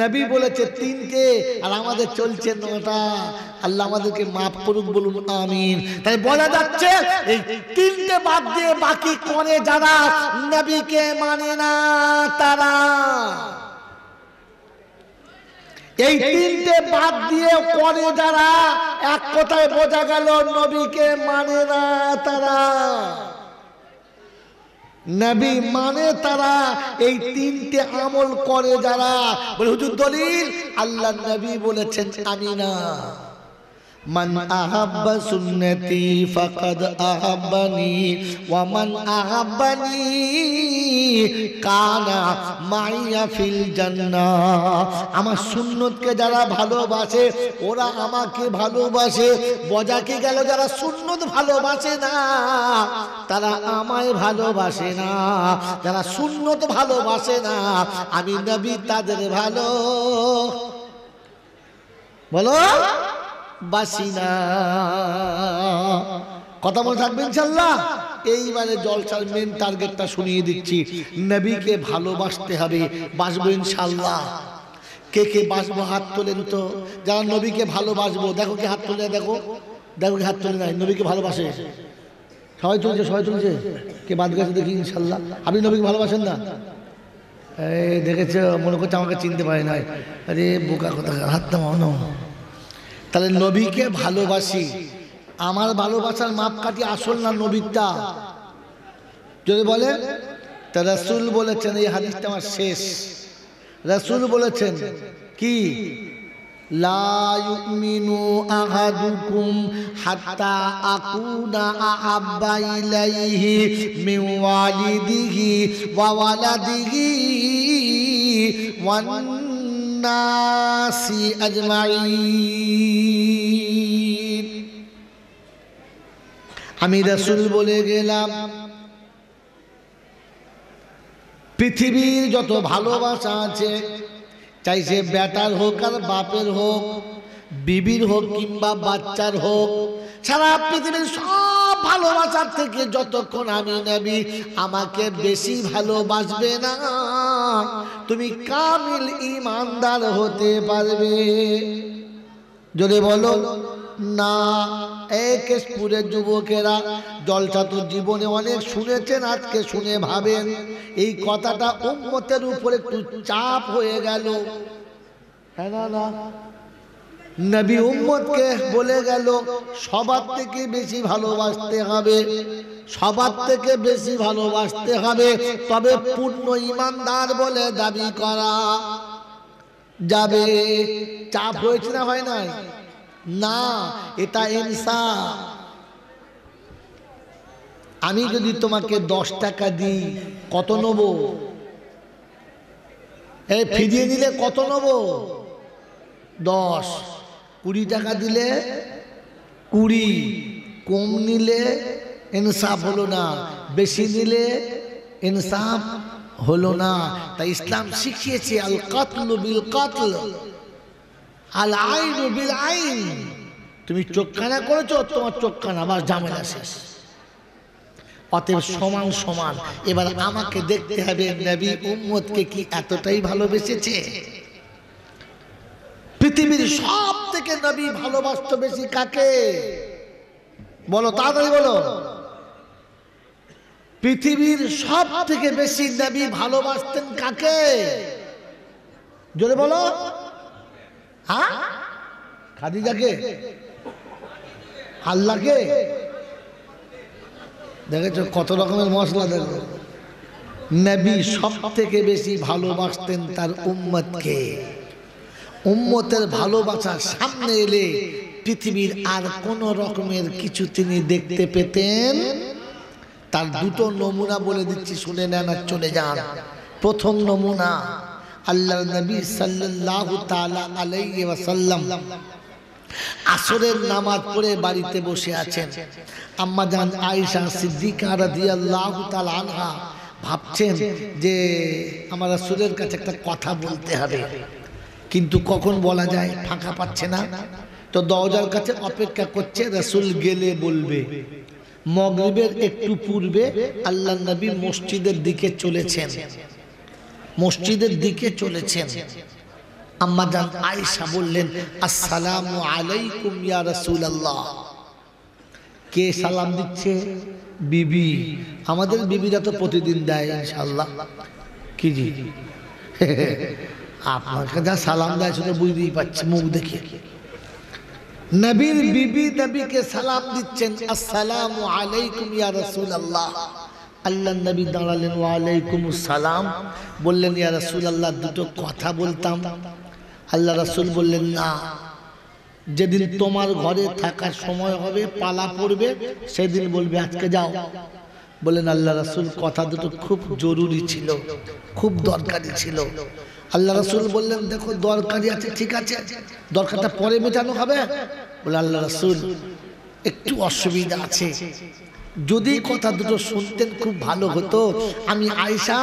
নবী বলেছে তিনকে আর আমাদের চলছে নটা আল্লাহ আমাদেরকে মাফ করুক বলুন আমিন তাই বলা যাচ্ছে এই তিনটে বাদ দিয়ে বাকি করে যারা নবীকে মানে না তারা এই তিনটে বাদ দিয়ে করে যারা এক কথায় বোঝা গেল নবীকে মানে না তারা নবী মানে তারা এই তিনটে আমল করে যারা বলে হুজুর দলিল আল্লাহ নবী বলেছেন আমি না من أحب سنتي فقد أحبني ومن أحبني كان معي في الجنة আমার সুন্নতকে যারা ভালোবাসে ওরা আমাকে ভালোবাসে বজাকে গেল যারা সুন্নত ভালোবাসে না তারা আমায় ভালোবাসে না যারা সুন্নত ভালোবাসে না আমি নবী তাদের ভালো বলো বাসি না কথা বলে থাকবে ইনশাল্লাহ এইবারে জলসার মেন টার্গেটটা শুনিয়ে দিচ্ছি নবীকে ভালোবাসতে হবে বাসবো ইনশাল্লাহ কে কে বাসবো হাত তোলেন তো যারা নবীকে ভালোবাসবো দেখো কে হাত তোলে দেখো দেখো কে হাত তোলে নাই নবীকে ভালোবাসে সবাই তুলছে সবাই তুলছে কে বাদ গেছে দেখি ইনশাল্লাহ আপনি নবীকে ভালোবাসেন না এই দেখেছ মনে করছে আমাকে চিনতে পারে নাই আরে বোকা কথা হাত দাম না তাহলে নবীকে ভালোবাসি আমার ভালোবাসার মাপকাঠি আসল না নবীরটা যদি বলে তা রাসুল বলেছেন এই হাদিসটা আমার শেষ রাসুল বলেছেন কি لا নাসি আজমাই আমি রসুল বলে গেলাম পৃথিবীর যত ভালোবাসা আছে চাইছে সে বেটার হোক আর বাপের হোক বিবির হোক কিংবা বাচ্চার হোক সারা পৃথিবীর সব ভালোবাসার থেকে যতক্ষণ আমি নেবি আমাকে বেশি ভালোবাসবে না তুমি কামিল ইমানদার হতে পারবে যদি বলো না এই স্কুলের যুবকেরা জলসা তো জীবনে অনেক শুনেছেন আজকে শুনে ভাবেন এই কথাটা উন্মতের উপরে একটু চাপ হয়ে গেল হ্যাঁ না নবী উম্মতকে বলে গেল সবার থেকে বেশি ভালোবাসতে হবে সবার থেকে বেশি ভালোবাসতে হবে তবে পূর্ণ ইমানদার বলে দাবি করা যাবে চাপ হয়েছে না হয় নাই না এটা ইনসা আমি যদি তোমাকে দশ টাকা দিই কত নেব এই ফিরিয়ে দিলে কত নব দশ কুড়ি টাকা দিলে কুড়ি কম নিলে ইনসাফ হলো না বেশি নিলে ইনসাফ হলো না তাই ইসলাম শিখিয়েছে আল কাতল বিল কাতল আল আইন বিল আইন তুমি চোখখানা করেছো তোমার চোখখানা আবার ঝামেলা শেষ অতএব সমান সমান এবার আমাকে দেখতে হবে নবী উম্মদকে কি এতটাই ভালোবেসেছে পৃথিবীর সব থেকে নবী ভালোবাসত বেশি কাকে বলো তাড়াতাড়ি বলো পৃথিবীর সব থেকে বেশি নবী ভালোবাসতেন কাকে জোরে বলো হ্যাঁ যাকে আল্লাহকে দেখেছো কত রকমের মশলা দেখো নবী সব থেকে বেশি ভালোবাসতেন তার উম্মতকে উম্মতের ভালোবাসা সামনে এলে পৃথিবীর আর কোন রকমের কিছু তিনি দেখতে পেতেন তার দুটো নমুনা বলে দিচ্ছি শুনে নেন আর চলে যান প্রথম নমুনা আল্লাহ নবী সাল্লাল্লাহু তালা আলাই ওয়াসাল্লাম আসরের নামাজ পড়ে বাড়িতে বসে আছেন আম্মা জান আয়েশা সিদ্দিকা রাদিয়াল্লাহু তাআলা আনহা ভাবছেন যে আমার রাসূলের কাছে একটা কথা বলতে হবে কিন্তু কখন বলা যায় ফাঁকা পাচ্ছে না তো দরজার কাছে অপেক্ষা করছে রাসুল গেলে বলবে মগরিবের একটু পূর্বে আল্লাহ নবী মসজিদের দিকে চলেছেন মসজিদের দিকে চলেছেন আম্মা জান আয়েশা বললেন আসসালামু আলাইকুম ইয়া রাসূলুল্লাহ কে সালাম দিচ্ছে বিবি আমাদের বিবিরা তো প্রতিদিন দেয় ইনশাআল্লাহ কি জি আপনাকে যা সালাম দেয় সেটা বুঝতেই পারছি মুখ দেখে নবীর বিবি নবীকে সালাম দিচ্ছেন আসসালামু আলাইকুম ইয়া রাসূলুল্লাহ আল্লাহ নবী দাঁড়ালেন ওয়ালাইকুম সালাম বললেন ইয়া আল্লাহ দুটো কথা বলতাম আল্লাহ রাসূল বললেন না যেদিন তোমার ঘরে থাকার সময় হবে পালা পড়বে সেদিন বলবে আজকে যাও বললেন আল্লাহ রাসূল কথা দুটো খুব জরুরি ছিল খুব দরকারি ছিল আল্লাহ রসুল বললেন দেখো দরকারি আছে ঠিক আছে দরকারটা পরে মেটানো হবে বলে আল্লাহ রসুল একটু অসুবিধা আছে যদি কথা দুটো শুনতেন খুব ভালো হতো আমি আয়সা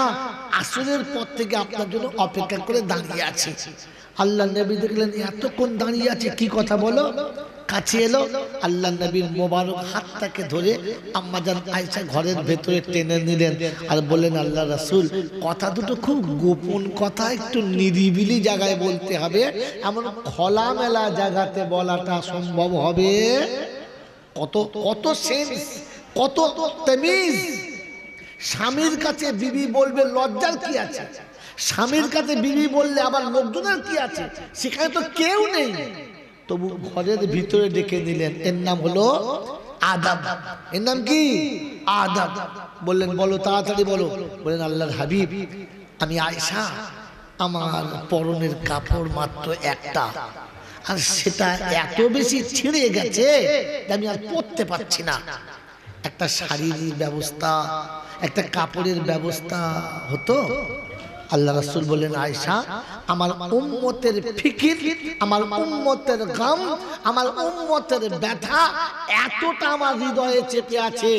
আসরের পর থেকে আপনার জন্য অপেক্ষা করে দাঁড়িয়ে আছি আল্লাহ নবী দেখলেন এতক্ষণ দাঁড়িয়ে আছে কি কথা বলো কাছে এলো আল্লাহ নবীর মোবারক হাতটাকে ধরে আম্মাজান আয়সা ঘরের ভেতরে টেনে নিলেন আর বললেন আল্লাহ রাসুল কথা দুটো খুব গোপন কথা একটু নিরিবিলি জায়গায় বলতে হবে এমন খোলামেলা জায়গাতে বলাটা সম্ভব হবে কত কত সেন্স কত তেমিজ স্বামীর কাছে বিবি বলবে লজ্জার কি আছে স্বামীর কাছে বিবি বললে আবার লোকজনের কি আছে সেখানে তো কেউ নেই তবু ঘরের ভিতরে ডেকে দিলেন এর নাম হলো আদাব এর নাম কি আদাব বললেন বলো তাড়াতাড়ি বলো বললেন আল্লাহর হাবিব আমি আয়সা আমার পরনের কাপড় মাত্র একটা আর সেটা এত বেশি ছিঁড়ে গেছে আমি আর পড়তে পারছি না একটা শাড়ির ব্যবস্থা একটা কাপড়ের ব্যবস্থা হতো আল্লাহ রাসুল বললেন আয়সা আমার উম্মতের ফিকির আমার উম্মতের গাম আমার উম্মতের ব্যথা এতটা আমার হৃদয়ে চেপে আছে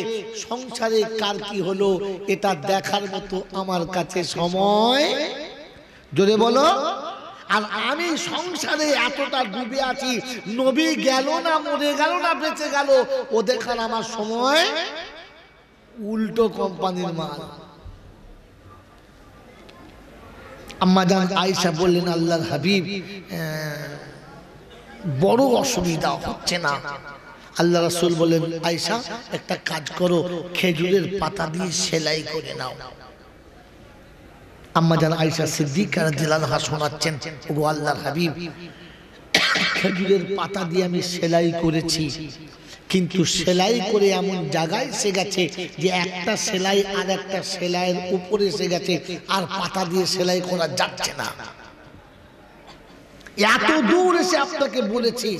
সংসারে কার কি হলো এটা দেখার মতো আমার কাছে সময় জোরে বলো আর আমি সংসারে এতটা ডুবে আছি নবী গেল না মরে গেল না বেঁচে গেল ও দেখার আমার সময় উল্টো কোম্পানির মাল আম্মাজান আয়সা বললেন আল্লাহর হাবিব বড় অসুবিধা হচ্ছে না আল্লাহ রাসুল বলেন আয়সা একটা কাজ করো খেজুরের পাতা দিয়ে সেলাই করে নাও আম্মা জান আয়সা সিদ্দিক আর দিলালহা শোনাচ্ছেন ওগো আল্লাহর হাবিব খেজুরের পাতা দিয়ে আমি সেলাই করেছি কিন্তু সেলাই করে এমন জায়গায় সে গেছে যে একটা সেলাই আর একটা সেলাইয়ের উপরে সে গেছে আর পাতা দিয়ে সেলাই করা যাচ্ছে না এত দূর এসে আপনাকে বলেছি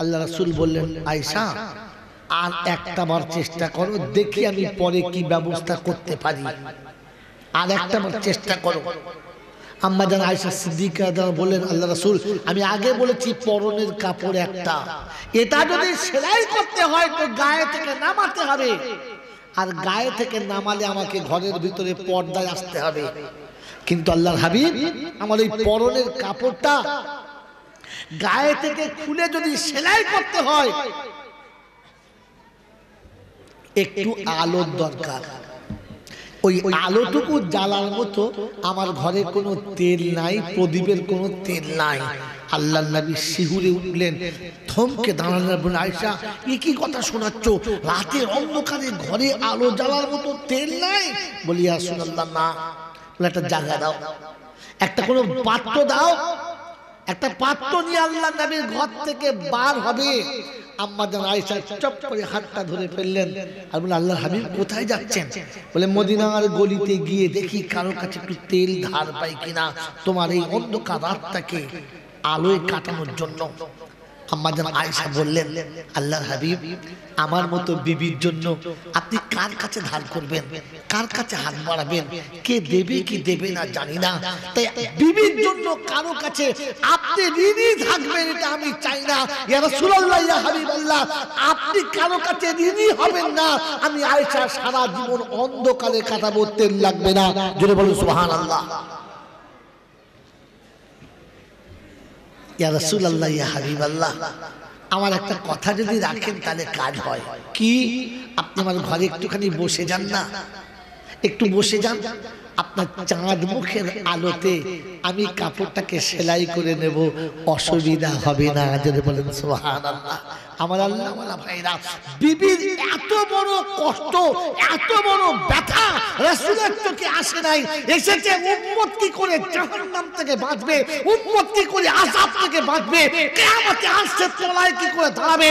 আল্লাহ রাসুল বললেন আয়সা আর একটা বার চেষ্টা করো দেখি আমি পরে কি ব্যবস্থা করতে পারি আর একটা বার চেষ্টা করো আম্মাজান আয়সা সিদ্দিকা বলেন আল্লাহ রাসুল আমি আগে বলেছি পরনের কাপড় একটা এটা যদি সেলাই করতে হয় তো গায়ে থেকে নামাতে হবে আর গায়ে থেকে নামালে আমাকে ঘরের ভিতরে পর্দায় আসতে হবে কিন্তু আল্লাহর হাবিব আমার এই পরনের কাপড়টা গায়ে থেকে খুলে যদি সেলাই করতে হয় একটু আলোর দরকার ওই আলোটুকু জ্বালার মতো আমার ঘরে কোনো তেল নাই প্রদীপের কোনো তেল নাই আল্লাহ নবী শিহুরে উঠলেন থমকে দাঁড়ালেন আয়সা এ কি কথা শোনাচ্ছ রাতের অন্ধকারে ঘরে আলো জ্বালার মতো তেল নাই বলিয়া আসুন না বলে একটা জায়গা দাও একটা কোনো পাত্র দাও একটা পাত্র নিয়ে আল্লাহ নবীর ঘর থেকে বার হবে আম্মাদান আয়সা চপ করে হাতটা ধরে ফেললেন আর বলে আল্লাহ হাবিব কোথায় যাচ্ছেন বলে মদিনার গলিতে গিয়ে দেখি কারো কাছে একটু তেল ধার পাই কিনা তোমার এই অন্ধকার রাতটাকে আলোয় কাটানোর জন্য বললেন হাবিব আমার মতো বিবির জন্য আপনি কার কাছে ধার করবেন কার কাছে হাত কে দেবে কি দেবে না জানি না তাই বিবির জন্য কারো কাছে আপনি ঋণী থাকবেন এটা আমি চাই না ইয়া রাসূলুল্লাহ ইয়া হাবিবাল্লাহ আপনি কারো কাছে ঋণী হবেন না আমি আয়েশা সারা জীবন অন্ধকারে কাটাবো তেল লাগবে না জোরে বলুন সুবহানাল্লাহ আমার একটা কথা যদি রাখেন তাহলে কাজ হয় কি আপনি আমার ঘরে একটুখানি বসে যান না একটু বসে যান আপনার চাঁদ মুখের আলোতে আমি কাপড়টাকে সেলাই করে নেব অসুবিধা হবে না যদি বলেন সোহান আমার আল্লাহ আমার ভাইরা বিবির এত বড় কষ্ট এত বড় ব্যথা রাসূলের আসে নাই এসেছে উম্মত কি করে জাহান্নাম থেকে বাঁচবে উম্মত কি করে আযাব থেকে বাঁচবে কিয়ামতে আসছে তলায় কি করে দাঁড়াবে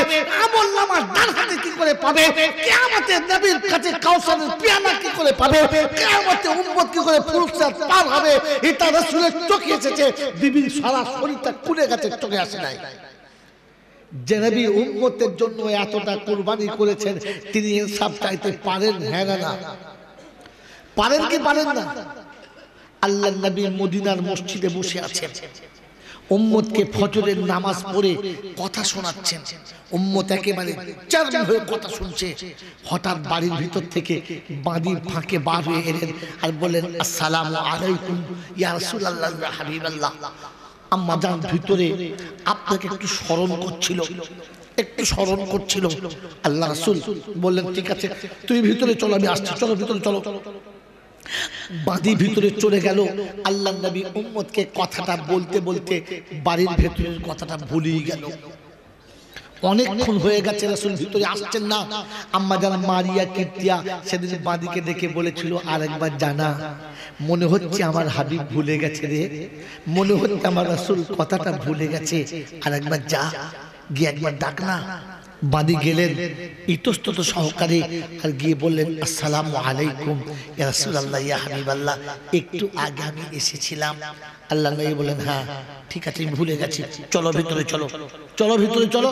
কি করে পাবে কিয়ামতে নবীর কাছে কাউসারের পেয়ালা কি করে পাবে কিয়ামতে উম্মত কি করে ফুরসাত পার হবে এটা রাসূলের চোখে এসেছে বিবির সারা শরীরটা খুলে গেছে চোখে আসে নাই জেনেবি উম্মতের জন্য এতটা কোরবানি করেছেন তিনি ইনসাফ চাইতে পারেন হ্যাঁ না পারেন কি পারেন না আল্লাহ নবী মদিনার মসজিদে বসে আছেন উম্মতকে ফজরের নামাজ পড়ে কথা শোনাচ্ছেন উম্মত একেবারে চার্জ হয়ে কথা শুনছে হঠাৎ বাড়ির ভিতর থেকে বাঁধির ফাঁকে বার হয়ে এলেন আর বললেন আসসালামু আলাইকুম ইয়া রাসূলুল্লাহ হাবিবাল্লাহ আম্মা ভিতরে আপনাকে একটু স্মরণ করছিল একটু স্মরণ করছিল আল্লাহ রাসুল বললেন ঠিক আছে তুই ভিতরে চলো আমি আসছি চলো ভিতরে চলো বাদী ভিতরে চলে গেল আল্লাহ নবী উম্মদকে কথাটা বলতে বলতে বাড়ির ভেতরের কথাটা ভুলিয়ে গেল অনেকক্ষণ হয়ে গেছে রাসুল ভিতরে আসছেন না আম্মা যারা মারিয়া কীর্তিয়া সেদিন বাঁদিকে দেখে বলেছিল আরেকবার জানা মনে হচ্ছে আমার হাবিব ভুলে গেছে রে মনে হচ্ছে আমার রাসুল কথাটা ভুলে গেছে আরেকবার যা গিয়ে একবার ডাক না বাঁদি গেলেন ইতস্তত সহকারে আর গিয়ে বললেন আসসালাম আলাইকুম আল্লাহ ইয়া হাবিবাল্লাহ একটু আগে আমি এসেছিলাম আল্লাহ বলেন হ্যাঁ ঠিক আছে ভুলে গেছি চলো ভিতরে চলো চলো ভিতরে চলো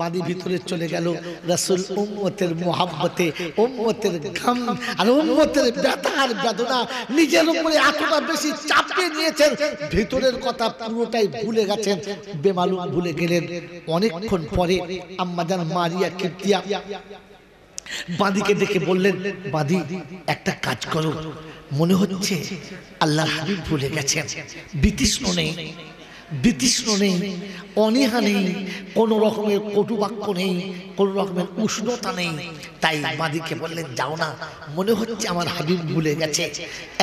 বাড়ি ভিতরে চলে গেল রাসুল উম্মতের মোহাম্মতে উম্মতের ঘাম আর উম্মতের ব্যথা আর বেদনা নিজের উপরে এতটা বেশি চাপিয়ে নিয়েছেন ভিতরের কথা পুরোটাই ভুলে গেছেন বেমালুম ভুলে গেলেন অনেকক্ষণ পরে আম্মাজান মারিয়া কীর্তিয়া বাঁদিকে ডেকে বললেন বাঁদি একটা কাজ করো মনে হচ্ছে আল্লাহ হাবিব ভুলে গেছেন বিতৃষ্ণ নেই বিতৃষ্ণ নেই অনীহা নেই কোনো রকমের কটুবাক্য নেই কোনো রকমের উষ্ণতা নেই তাই বাদিকে বললেন যাও না মনে হচ্ছে আমার হাবিব ভুলে গেছে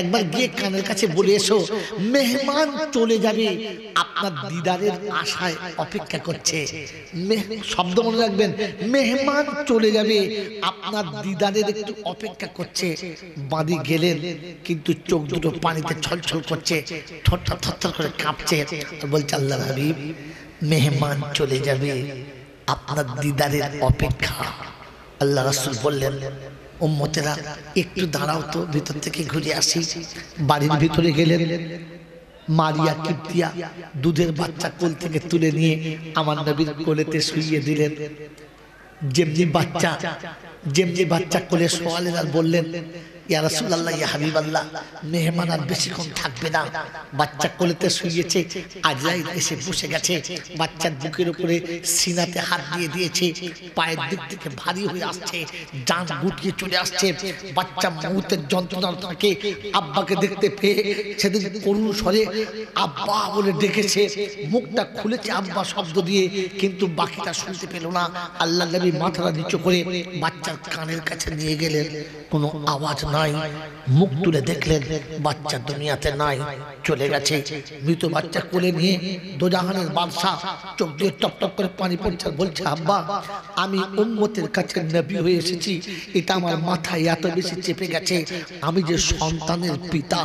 একবার গিয়ে কানের কাছে বলে এসো মেহমান চলে যাবে আপনার দিদারের আশায় অপেক্ষা করছে শব্দ মনে রাখবেন মেহমান চলে যাবে আপনার দিদারের একটু অপেক্ষা করছে বাঁধি গেলেন কিন্তু চোখ দুটো পানিতে ছলছল করছে ঠোঁটটা থরথর করে কাঁপছে বলছে আল্লাহ হাবিব মেহমান চলে যাবে আপনার দিদারের অপেক্ষা আল্লাহ রাসুল বললেন ওম্মতেরা একটু দাঁড়াও তো ভিতর থেকে ঘুরে আসি বাড়ির ভিতরে গেলেন মারিয়া কীর্তিয়া দুধের বাচ্চা কোল থেকে তুলে নিয়ে আমার নবীর কোলেতে শুইয়ে দিলেন যেমনি বাচ্চা যেমনি বাচ্চা কোলে সোয়ালেন আর বললেন বাচ্চার বুকের উপরে সিনাতে হাত দিয়ে দিয়েছে পায়ের দিক থেকে ভারী হয়ে আসছে ডান গুটিয়ে চলে আসছে বাচ্চা মুহূর্তের যন্ত্রণা থাকে আব্বাকে দেখতে পেয়ে সেদিন করুণ স্বরে আব্বা বলে ডেকেছে মুখটা খুলেছে আব্বা শব্দ দিয়ে কিন্তু বাকিটা শুনতে পেল না আল্লাহ নবী মাথাটা নিচু করে বাচ্চার কানের কাছে নিয়ে গেলে কোনো আওয়াজ না নাই মুখ তুলে দেখলেন বাচ্চা দুনিয়াতে নাই চলে গেছে মৃত বাচ্চা কোলে নিয়ে দোজাহানের বাদশাহ চোখ দিয়ে টপ টপ করে পানি পড়ছে বলছে আব্বা আমি উম্মতের কাছে নবী হয়ে এসেছি এটা আমার মাথায় এত বেশি চেপে গেছে আমি যে সন্তানের পিতা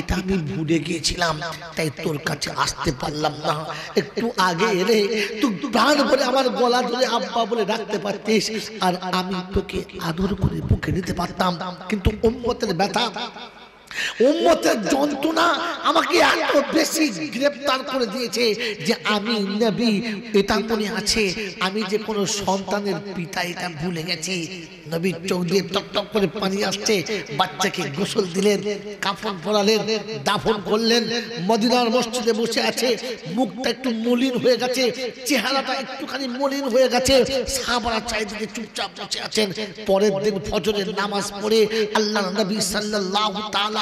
এটা আমি ভুলে গিয়েছিলাম তাই তোর কাছে আসতে পারলাম না একটু আগে এলে তুই প্রাণ বলে আমার গলা ধরে আব্বা বলে রাখতে পারতিস আর আমি তোকে আদর করে বুকে নিতে পারতাম কিন্তু المتلبة উম্মতের যন্ত্রণা আমাকে এত বেশি গ্রেফতার করে দিয়েছে যে আমি নবী এটা মনে আছে আমি যে কোনো সন্তানের পিতা এটা ভুলে গেছি নবীর চোখ দিয়ে টকটক করে পানি আসছে বাচ্চাকে গোসল দিলেন কাফন পরালেন দাফন করলেন মদিনার মসজিদে বসে আছে মুখটা একটু মলিন হয়ে গেছে চেহারাটা একটুখানি মলিন হয়ে গেছে সাবারা চারিদিকে চুপচাপ বসে আছেন পরের দিন ফজরের নামাজ পড়ে আল্লাহ নবী সাল্লাহ তালা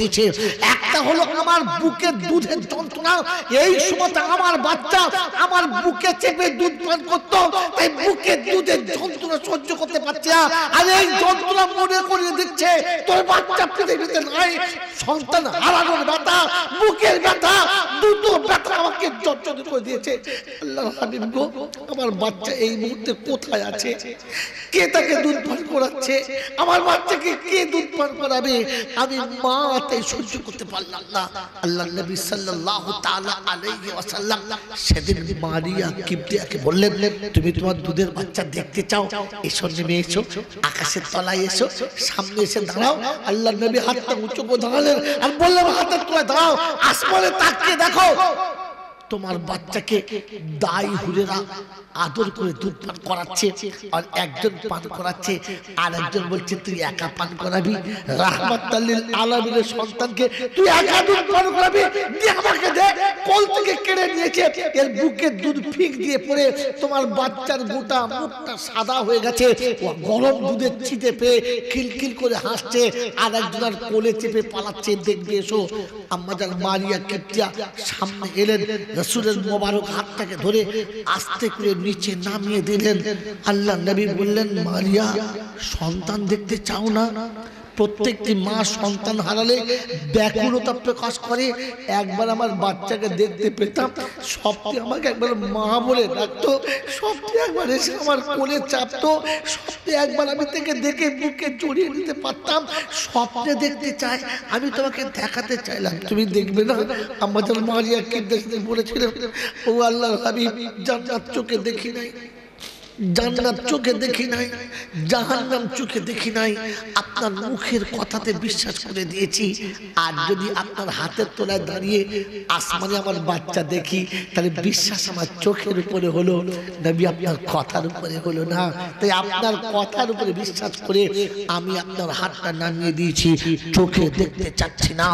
দিয়েছে একটা হলো আমার বুকের দুধের যন্ত্রণা এই সময় আমার বাচ্চা আমার বুকে চেপে দুধ পান করত তাই বুকের দুধের যন্ত্রণা সহ্য করতে পারছে না আর এই যন্ত্রণা মনে করিয়ে দিচ্ছে তোর বাচ্চা পৃথিবীতে নাই সন্তান হারানোর ব্যথা বুকের ব্যথা দুটো ব্যথা আমাকে জর্জরিত করে দিয়েছে আমার বাচ্চা এই মুহূর্তে কোথায় আছে কে তাকে দুধ পান করাচ্ছে আমার বাচ্চাকে কে দুধ পান করাবে আমি মা তাই সহ্য করতে পারলাম না আল্লাহ নবী সাল্লাল্লাহু তাআলা আলাইহি ওয়াসাল্লাম সেদিন মারিয়া কিবতিয়াকে বললেন তুমি তোমার দুধের বাচ্চা দেখতে চাও এসো নেমে এসো আকাশের তলায় এসো সামনে এসে দাঁড়াও আল্লাহ নবী হাতটা উঁচু করে দাঁড়ালেন আর বললেন হাতের তলায় দাঁড়াও আসমানে তাকিয়ে দেখো তোমার বাচ্চাকে দায় হুরেরা আদর করে দুধ পান করাচ্ছে আর একজন পান করাচ্ছে আর একজন বলছে তুই একা পান করাবি রাহমাতাল্লিল আলামিনের সন্তানকে তুই একা দুধ পান করাবি আমাকে দে কল থেকে কেড়ে নিয়েছে এর বুকে দুধ ফিক দিয়ে পড়ে তোমার বাচ্চার গোটা মুখটা সাদা হয়ে গেছে গরম দুধের ছিটে পেয়ে খিলখিল করে হাসছে আর একজন আর কোলে চেপে পালাচ্ছে দেখবে এসো আমাদের মারিয়া কেটিয়া সামনে এলেন রসুলের মোবারক হাতটাকে ধরে আস্তে করে নিচে নামিয়ে দিলেন আল্লাহ নবী বললেন মারিয়া সন্তান দেখতে চাও না প্রত্যেকটি মা সন্তান হারালে ব্যাকুলতা প্রকাশ করে একবার আমার বাচ্চাকে দেখতে পেতাম সবটি আমাকে একবার মা বলে ডাকতো সবটি একবার এসে আমার কোলে চাপতো সবটি একবার আমি থেকে দেখে বুকে জড়িয়ে নিতে পারতাম স্বপ্নে দেখতে চাই আমি তোমাকে দেখাতে চাইলাম তুমি দেখবে না আমাদের মারিয়া কে দেখতে বলেছিলেন ও আল্লাহ আমি যার চোখে দেখি নাই জান্নাত চোখে দেখি নাই জাহান্নাম চোখে দেখি নাই আপনার মুখের কথাতে বিশ্বাস করে দিয়েছি আর যদি আপনার হাতের তোলায় দাঁড়িয়ে আসমানে আমার বাচ্চা দেখি তাহলে বিশ্বাস আমার চোখের উপরে হলো নবী আপনার কথার উপরে হলো না তাই আপনার কথার উপরে বিশ্বাস করে আমি আপনার হাতটা নামিয়ে দিয়েছি চোখে দেখতে চাচ্ছি না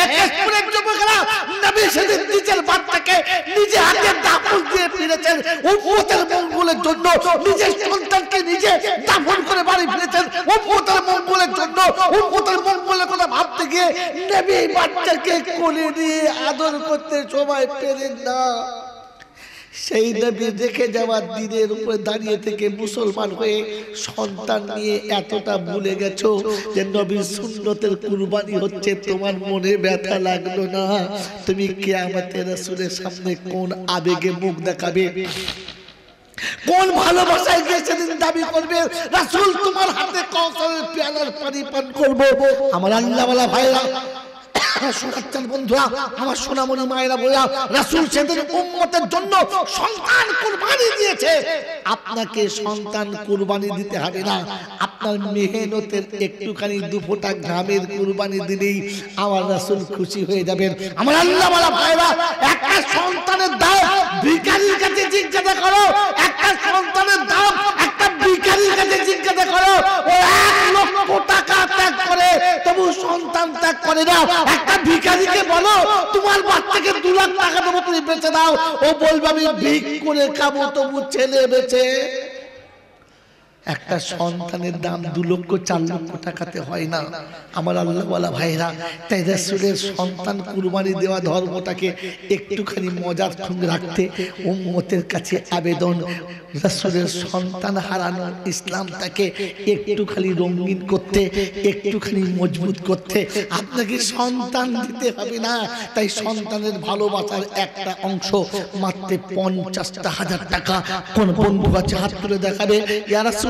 এক এক করে যুবকেরা নবী সেদিন নিজের বাচ্চাকে নিজে হাতে দাপুল দিয়ে ফিরেছেন উম্মতের মঙ্গলের জন্য নিজের সন্তানকে নিজে দাফন করে বাড়ি ফিরেছেন মঙ্গলের জন্য মঙ্গলের কথা ভাবতে গিয়ে বাচ্চাকে কোলে আদর করতে না সেই যাওয়ার দিনের উপরে দাঁড়িয়ে থেকে মুসলমান হয়ে সন্তান নিয়ে এতটা ভুলে গেছো যে নবীর সুন্নতের কুরবানি হচ্ছে তোমার মনে ব্যথা লাগলো না তুমি কে আমাদের সামনে কোন আবেগে মুখ দেখাবে কোন ভালোবাসায় গিয়ে সেদিন দাবি করবে রাসুল তোমার হাতে কৌশলের পেয়ালার পানি পান করবো আমার আল্লাহ ভাইরা হ্যাঁ, আপনাকে সন্তান কুরবানি দিতে হবে না আপনার মেহনতের একটুখানি দুফোটা গ্রামের কুরবানি দিলেই আমার রাসুল খুশি হয়ে যাবেন আমার আল্লাহ ভাইরা একটা সন্তানের দাম ভিকারির কাছে জিজ্ঞাসা করো একটা সন্তানের দাম ও এক লক্ষ টাকা ত্যাগ করে তবু সন্তান ত্যাগ করে একটা ভিখারিকে বলো তোমার বাচ্চাকে টাকা দেবো তুমি বেঁচে দাও ও বলবে আমি ভিক করে খাবো তবু ছেলে বেঁচে একটা সন্তানের দাম দু লক্ষ চার লক্ষ টাকাতে হয় না আমার আল্লাহওয়ালা ভাইরা তাই রাসুলের সন্তান কুরবানি দেওয়া ধর্মটাকে একটুখানি মজার খুব রাখতে উম্মতের কাছে আবেদন রাসুলের সন্তান হারানো ইসলামটাকে একটুখানি রঙিন করতে একটুখানি মজবুত করতে আপনাকে সন্তান দিতে হবে না তাই সন্তানের ভালোবাসার একটা অংশ মাত্র পঞ্চাশটা হাজার টাকা কোন বন্ধু আছে হাত তুলে দেখাবে ইয়ারাসুল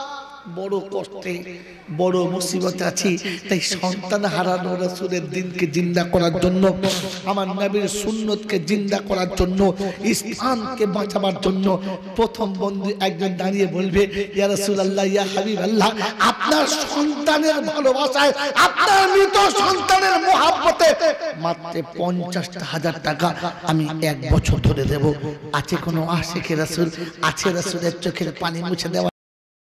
বড় কষ্টে বড় মুসিবতে আছি তাই সন্তান হারানো রসুলের দিনকে জিন্দা করার জন্য আমার নবীর সুন্নতকে জিন্দা করার জন্য ইসলামকে বাঁচাবার জন্য প্রথম বন্ধু একজন দাঁড়িয়ে বলবে ইয়া রসুল আল্লাহ ইয়া হাবিব আল্লাহ আপনার সন্তানের ভালোবাসায় আপনার মৃত সন্তানের মোহাব্বতে মাত্র পঞ্চাশটা হাজার টাকা আমি এক বছর ধরে দেব আছে কোনো আশেখে রসুল আছে রসুলের চোখের পানি মুছে দেওয়া